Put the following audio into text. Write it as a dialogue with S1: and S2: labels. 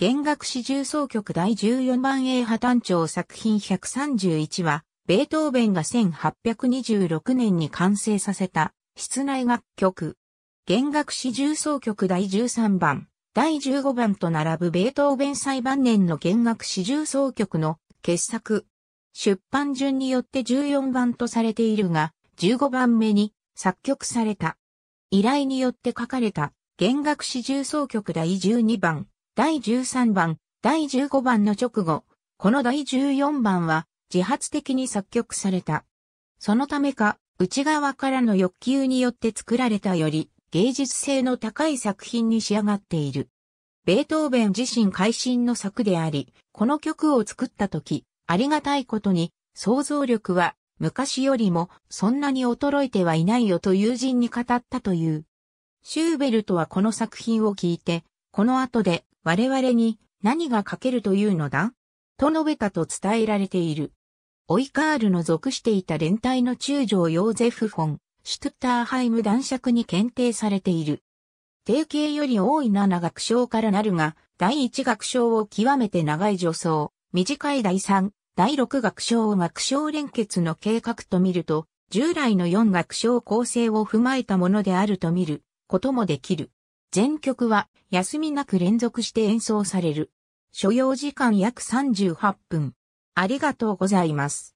S1: 弦楽四重奏曲第14番 A 破短調作品131は、ベートーベンが1826年に完成させた室内楽曲。弦楽四重奏曲第13番、第15番と並ぶベートーベン最晩年の弦楽四重奏曲の傑作。出版順によって14番とされているが、15番目に作曲された。依頼によって書かれた弦楽四重奏曲第12番、第13番、第15番の直後、この第14番は自発的に作曲された。そのためか、内側からの欲求によって作られたより芸術性の高い作品に仕上がっている。ベートーベン自身会心の作であり、この曲を作った時、ありがたいことに、想像力は昔よりもそんなに衰えてはいないよと友人に語ったという。シューベルトはこの作品を聞いて、この後で我々に何が書けるというのだと述べたと伝えられている。オイカールの属していた連隊の中将ヨーゼフ・フォン、シュトッターハイム男爵に検定されている。定型より多い7学章からなるが、第1学章を極めて長い助走、短い第3、第6学章を学章連結の計画と見ると、従来の4学章構成を踏まえたものであると見ることもできる。全曲は休みなく連続して演奏される。所要時間約38分。ありがとうございます。